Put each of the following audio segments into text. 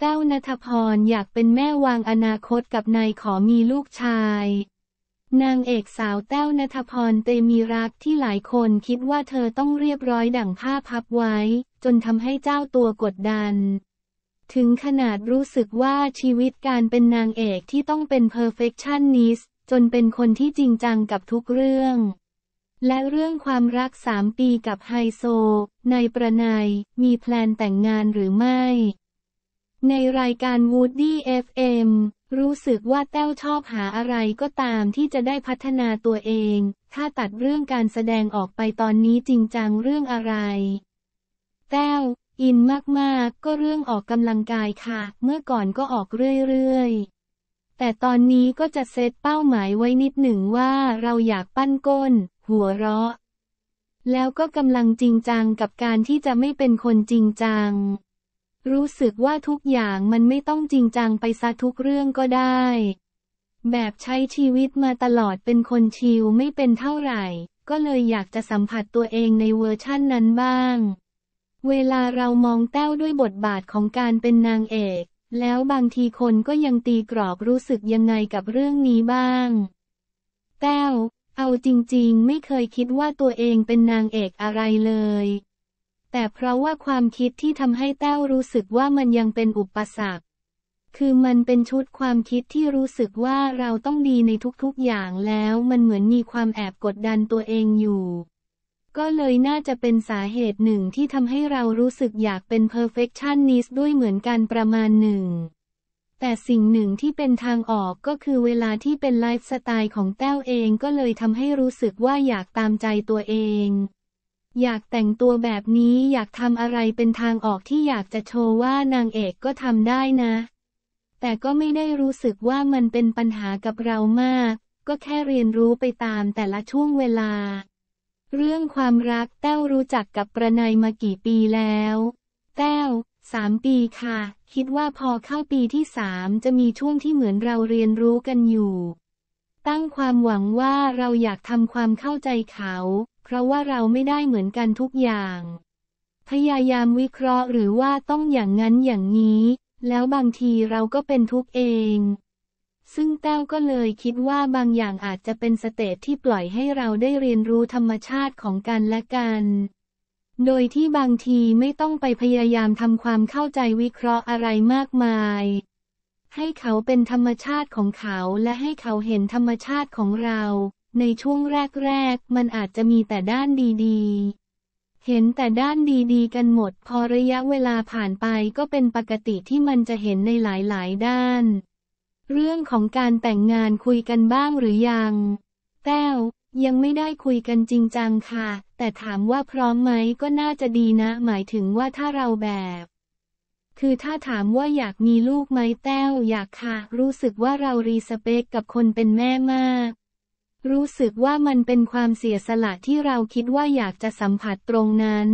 แต้วนัทพรอยากเป็นแม่วางอนาคตกับนายขอมีลูกชาย นางเอกสาวแต้วนัทพรเตมีรักที่หลายคนคิดว่าเธอต้องเรียบร้อยดั่งผ้าพับไว้ จนทำให้เจ้าตัวกดดัน ถึงขนาดรู้สึกว่าชีวิตการเป็นนางเอกที่ต้องเป็น perfectionist จนเป็นคนที่จริงจังกับทุกเรื่อง และเรื่องความรักสามปีกับไฮโซนายประนายมีแพลนแต่งงานหรือไม่ในรายการ Woody FM รู้สึกว่าแต้วชอบหาอะไรก็ตามที่จะได้พัฒนาตัวเอง ถ้าตัดเรื่องการแสดงออกไปตอนนี้จริงจังเรื่องอะไร แต้ว อินมาก ๆ ก็เรื่องออกกำลังกายค่ะ เมื่อก่อนก็ออกเรื่อยๆแต่ตอนนี้ก็จะเซตเป้าหมายไว้นิดหนึ่งว่าเราอยากปั้นก้น หัวเราะ แล้วก็กำลังจริงจังกับการที่จะไม่เป็นคนจริงจังรู้สึกว่าทุกอย่างมันไม่ต้องจริงจังไปซะทุกเรื่องก็ได้ แบบใช้ชีวิตมาตลอดเป็นคนชิลไม่เป็นเท่าไหร่ ก็เลยอยากจะสัมผัสตัวเองในเวอร์ชั่นนั้นบ้าง เวลาเรามองแต้วด้วยบทบาทของการเป็นนางเอก แล้วบางทีคนก็ยังตีกรอบรู้สึกยังไงกับเรื่องนี้บ้างแต้วเอาจริงๆ ไม่เคยคิดว่าตัวเองเป็นนางเอกอะไรเลยแต่เพราะว่าความคิดที่ทำให้แต้วรู้สึกว่ามันยังเป็นอุปสรรค คือมันเป็นชุดความคิดที่รู้สึกว่าเราต้องดีในทุกๆอย่างแล้วมันเหมือนมีความแอบกดดันตัวเองอยู่ ก็เลยน่าจะเป็นสาเหตุหนึ่งที่ทำให้เรารู้สึกอยากเป็น perfectionist ด้วยเหมือนกันประมาณหนึ่ง แต่สิ่งหนึ่งที่เป็นทางออกก็คือเวลาที่เป็นไลฟ์สไตล์ของแต้วเองก็เลยทำให้รู้สึกว่าอยากตามใจตัวเองอยากแต่งตัวแบบนี้อยากทำอะไรเป็นทางออกที่อยากจะโชว์ว่านางเอกก็ทำได้นะ แต่ก็ไม่ได้รู้สึกว่ามันเป็นปัญหากับเรามาก ก็แค่เรียนรู้ไปตามแต่ละช่วงเวลา เรื่องความรักแต้วรู้จักกับประนายมากี่ปีแล้ว แต้วสามปีค่ะ คิดว่าพอเข้าปีที่สามจะมีช่วงที่เหมือนเราเรียนรู้กันอยู่ ตั้งความหวังว่าเราอยากทำความเข้าใจเขาเพราะว่าเราไม่ได้เหมือนกันทุกอย่าง พยายามวิเคราะห์หรือว่าต้องอย่างนั้นอย่างนี้ แล้วบางทีเราก็เป็นทุกเอง ซึ่งแต้วก็เลยคิดว่าบางอย่างอาจจะเป็นสเตจที่ปล่อยให้เราได้เรียนรู้ธรรมชาติของกันและกัน โดยที่บางทีไม่ต้องไปพยายามทำความเข้าใจวิเคราะห์อะไรมากมาย ให้เขาเป็นธรรมชาติของเขาและให้เขาเห็นธรรมชาติของเราในช่วงแรกๆ มันอาจจะมีแต่ด้านดีๆ เห็นแต่ด้านดีๆ กันหมด พอระยะเวลาผ่านไปก็เป็นปกติที่มันจะเห็นในหลายๆ ด้าน เรื่องของการแต่งงานคุยกันบ้างหรือยัง แต้วยังไม่ได้คุยกันจริงจังค่ะ แต่ถามว่าพร้อมไหมก็น่าจะดีนะ หมายถึงว่าถ้าเราแบบ คือถ้าถามว่าอยากมีลูกไหมแต้วอยากค่ะ รู้สึกว่าเรารีสเปคกับคนเป็นแม่มากรู้สึกว่ามันเป็นความเสียสละที่เราคิดว่าอยากจะสัมผัสตรงนั้น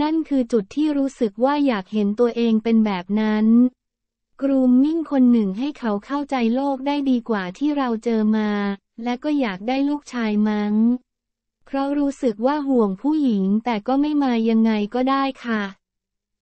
นั่นคือจุดที่รู้สึกว่าอยากเห็นตัวเองเป็นแบบนั้น กรูมมิ่งคนหนึ่งให้เขาเข้าใจโลกได้ดีกว่าที่เราเจอมา และก็อยากได้ลูกชายมัง้ง เพราะรู้สึกว่าห่วงผู้หญิงแต่ก็ไม่มายังไงก็ได้ค่ะ